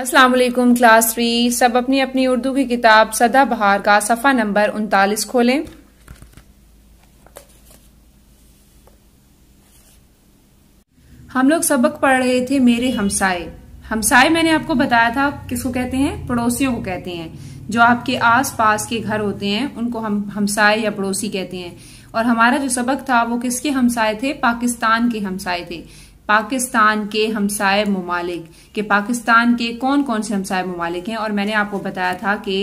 अस्सलाम वालेकुम class three सब अपनी अपनी उर्दू की किताब सदा बहार का सफ़ा नंबर उनतालीस खोलें हम लोग सबक पढ़ रहे थे मेरे हमसाए हमसाए मैंने आपको बताया था किसको कहते हैं पड़ोसियों को कहते हैं जो आपके आस पास के घर होते हैं उनको हम हमसाए या पड़ोसी कहते हैं और हमारा जो सबक था वो किसके हमसाए थे पाकिस्तान के हमसाए थे पाकिस्तान के हमसाय ममालिक के पाकिस्तान के कौन कौन से हमसाय ममालिक हैं और मैंने आपको बताया था कि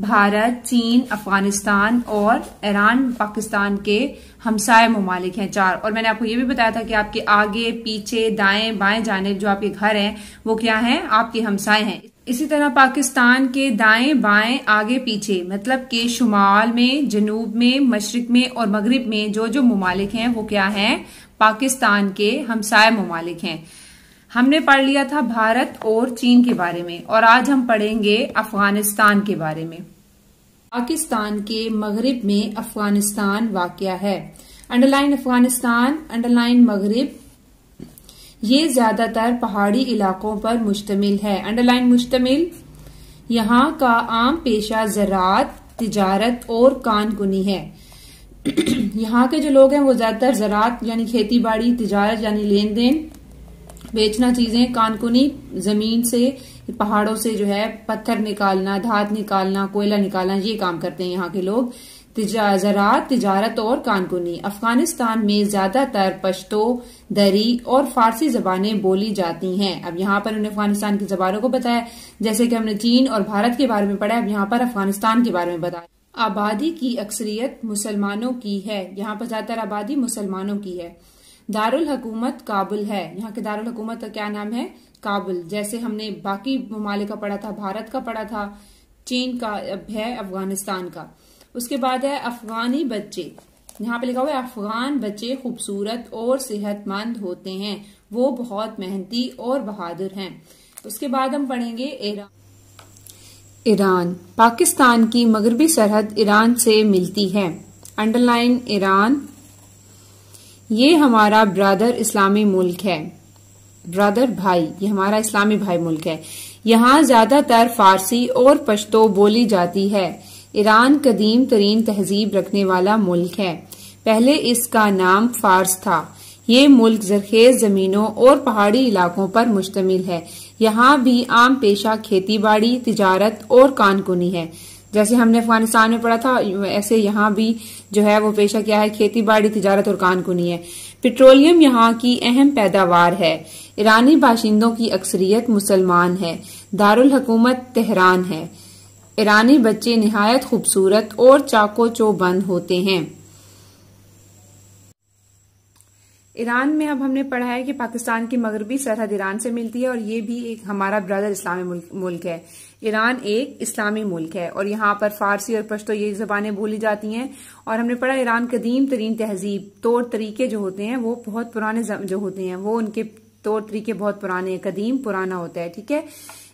भारत चीन अफगानिस्तान और ईरान पाकिस्तान के हमसाय ममालिक हैं चार और मैंने आपको ये भी बताया था कि आपके आगे पीछे दाएं बाएं जाने जो आपके घर हैं वो क्या हैं आपके हमसाय हैं इसी तरह पाकिस्तान के दाएं बाएं आगे पीछे मतलब के शुमाल में जनूब में मशरक में और मगरब में जो जो ममालिक हैं वो क्या हैं पाकिस्तान के हमसाय ममालिक हैं हमने पढ़ लिया था भारत और चीन के बारे में और आज हम पढ़ेंगे अफगानिस्तान के बारे में पाकिस्तान के मगरब में अफगानिस्तान वाक़ है अंडरलाइन अफगानिस्तान अंडरलाइन मगरब ये ज्यादातर पहाड़ी इलाकों पर मुश्तमिल है अंडरलाइन मुश्तमिल यहाँ का आम पेशा ज़रात तजारत और कानकुनी है यहाँ के जो लोग हैं वो ज़्यादातर ज़रात यानी खेती बाड़ी तजारत यानी लेन देन बेचना चीज़ें कानकुनी ज़मीन से पहाड़ों से जो है पत्थर निकालना धात निकालना कोयला निकालना ये काम करते हैं यहाँ के लोग तिजा, ज़रात और कानकुनी अफगानिस्तान में ज़्यादातर पश्तो दरी और फारसी ज़बानें बोली जाती हैं अब यहाँ पर उन्होंने अफगानिस्तान की ज़बानों को बताया जैसे कि हमने चीन और भारत के बारे में पढ़ा अब यहाँ पर अफगानिस्तान के बारे में बताया आबादी की अक्सरियत मुसलमानों की है यहाँ पर ज़्यादातर आबादी मुसलमानों की है दारुल हकूमत काबुल है यहाँ के दारुल हकूमत का क्या नाम है काबुल जैसे हमने बाकी ममालिक का पढ़ा था भारत का पढ़ा था चीन का है अफगानिस्तान का उसके बाद है अफगानी बच्चे यहाँ पे लिखा हुआ है अफगान बच्चे खूबसूरत और सेहतमंद होते हैं वो बहुत मेहनती और बहादुर हैं उसके बाद हम पढ़ेंगे ईरान ईरान पाकिस्तान की मगरबी सरहद ईरान से मिलती है अंडरलाइन ईरान ये हमारा ब्रदर इस्लामी मुल्क है ब्रदर भाई ये हमारा इस्लामी भाई मुल्क है यहाँ ज्यादातर फारसी और पश्तो बोली जाती है ईरान कदीम तरीन तहजीब रखने वाला मुल्क है पहले इसका नाम फारस था ये मुल्क जरखेज जमीनों और पहाड़ी इलाकों पर मुश्तमिल है यहाँ भी आम पेशा खेती बाड़ी तजारत और कानकुनी है जैसे हमने अफगानिस्तान में पढ़ा था ऐसे यहाँ भी जो है वो पेशा क्या है खेती बाड़ी तजारत और कानकुनी है पेट्रोलियम यहाँ की अहम पैदावार है ईरानी बाशिंदों की अक्सरियत मुसलमान है दारुल हकूमत तेहरान है ईरानी बच्चे नहायत खूबसूरत और चाको चौबंद होते हैं ईरान में अब हमने पढ़ा है कि पाकिस्तान की मगरबी सरहद ईरान से मिलती है और ये भी एक हमारा ब्रदर इस्लामी मुल्क है ईरान एक इस्लामी मुल्क है और यहाँ पर फारसी और पश्तो ये जबानें बोली जाती हैं और हमने पढ़ा ईरान कदीम तरीन तहजीब तौर तरीके जो होते हैं वो बहुत पुराने जो होते हैं वो उनके तौर तरीके बहुत पुराने हैं कदीम पुराना होता है ठीक है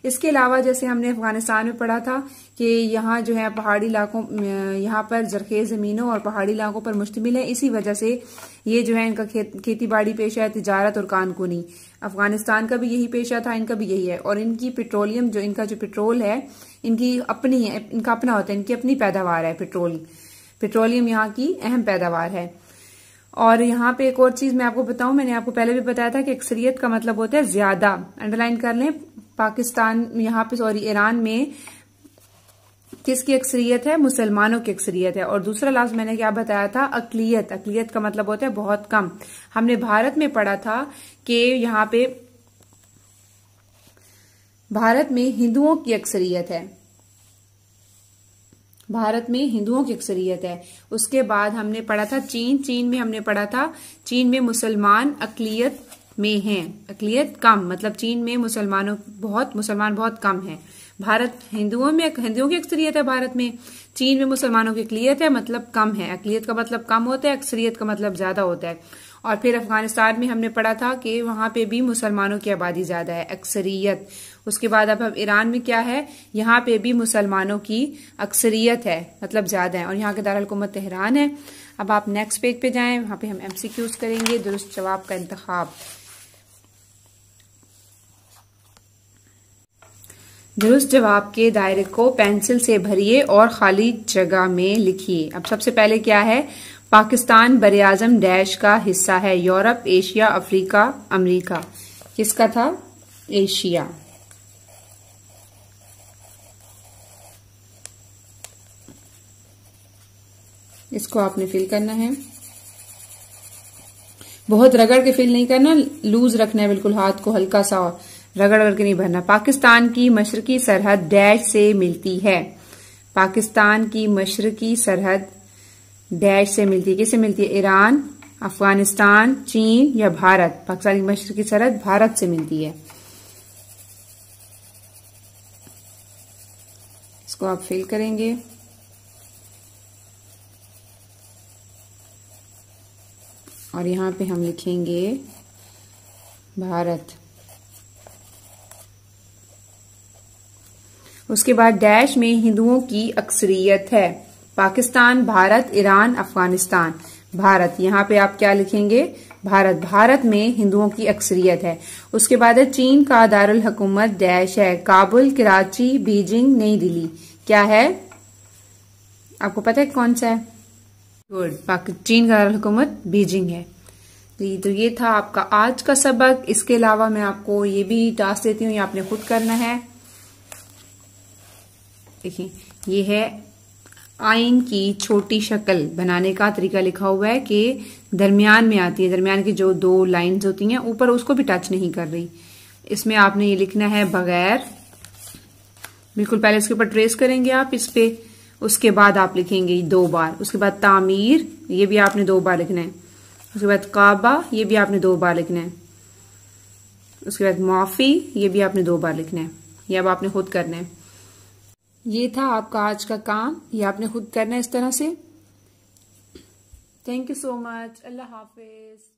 इसके अलावा जैसे हमने अफगानिस्तान में पढ़ा था कि यहाँ जो है पहाड़ी इलाकों यहाँ पर जरखेज ज़मीनों और पहाड़ी इलाकों पर मुश्तमिल है इसी वजह से ये जो है इनका खेत खेती बाड़ी पेशा है तजारत और कानकुनी अफगानिस्तान का भी यही पेशा था इनका भी यही है और इनकी पेट्रोलियम जो इनका जो पेट्रोल है इनकी अपनी है इनका अपना होता है इनकी अपनी पैदावार है पेट्रोल पेट्रोलियम यहाँ की अहम पैदावार है और यहाँ पे एक और चीज मैं आपको बताऊं मैंने आपको पहले भी बताया था कि अक्सरियत का मतलब होता है ज्यादा अंडरलाइन कर लें पाकिस्तान यहाँ पे सॉरी ईरान में किसकी अक्सरियत है मुसलमानों की अक्सरियत है और दूसरा लास्ट मैंने क्या बताया था अकलियत अकलीत का मतलब होता है बहुत कम हमने भारत में पढ़ा था कि यहाँ पे भारत में हिंदुओं की अक्सरियत है भारत में हिंदुओं की अक्सरियत है उसके बाद हमने पढ़ा था चीन चीन में हमने पढ़ा था चीन में मुसलमान अकलीत में हैं अकलियत कम मतलब चीन में मुसलमानों बहुत मुसलमान बहुत कम हैं भारत हिंदुओं में हिंदुओं की अक्सरियत है भारत में चीन में मुसलमानों की अकलियत है मतलब कम है अकलियत का मतलब कम होता है अक्सरियत का मतलब ज्यादा होता है और फिर अफगानिस्तान में हमने पढ़ा था कि वहां पे भी मुसलमानों की आबादी ज्यादा है अक्सरियत उसके बाद अब हम ईरान में क्या है यहाँ पे भी मुसलमानों की अक्सरियत है मतलब ज्यादा है और यहाँ के दारकूमत तेहरान है अब आप नेक्स्ट पेज पे जाएं वहाँ पे हम एमसीक्यूज करेंगे दुरुस्त जवाब का इंतख्या दुरुस्त जवाब के दायरे को पेंसिल से भरिए और खाली जगह में लिखिए अब सबसे पहले क्या है पाकिस्तान बरआजम डैश का हिस्सा है यूरोप एशिया अफ्रीका अमेरिका किसका था एशिया इसको आपने फिल करना है बहुत रगड़ के फिल नहीं करना लूज रखना है बिल्कुल हाथ को हल्का सा और रगड़ रगड़ के नहीं भरना पाकिस्तान की मशरकी सरहद डैश से मिलती है पाकिस्तान की मशरकी सरहद डैश से मिलती है किससे मिलती है ईरान अफगानिस्तान चीन या भारत पाकिस्तान की मशरकी सरहद भारत से मिलती है इसको आप फिल करेंगे और यहां पे हम लिखेंगे भारत उसके बाद डैश में हिंदुओं की अक्सरियत है पाकिस्तान भारत ईरान अफगानिस्तान भारत यहाँ पे आप क्या लिखेंगे भारत भारत में हिंदुओं की अक्सरियत है उसके बाद है चीन का दारुल हकूमत डैश है काबुल कराची बीजिंग नई दिल्ली क्या है आपको पता है कौन सा है गुड चीन का दारुल हकूमत बीजिंग है तो ये था आपका आज का सबक इसके अलावा मैं आपको ये भी टास्क देती हूँ ये आपने खुद करना है देखिए ये है आइन की छोटी शक्ल बनाने का तरीका लिखा हुआ है कि दरमियान में आती है दरमियान की जो दो लाइंस होती हैं ऊपर उसको भी टच नहीं कर रही इसमें आपने ये लिखना है बगैर बिल्कुल पहले इसके ऊपर ट्रेस करेंगे आप इस पे उसके बाद आप लिखेंगे दो बार उसके बाद तामीर ये भी आपने दो बार लिखना है उसके बाद काबा ये भी आपने दो बार लिखना है उसके बाद माफ़ी ये भी आपने दो बार लिखना है ये अब आपने खुद करना है ये था आपका आज का काम ये आपने खुद करना है इस तरह से थैंक यू सो मच अल्लाह हाफिज़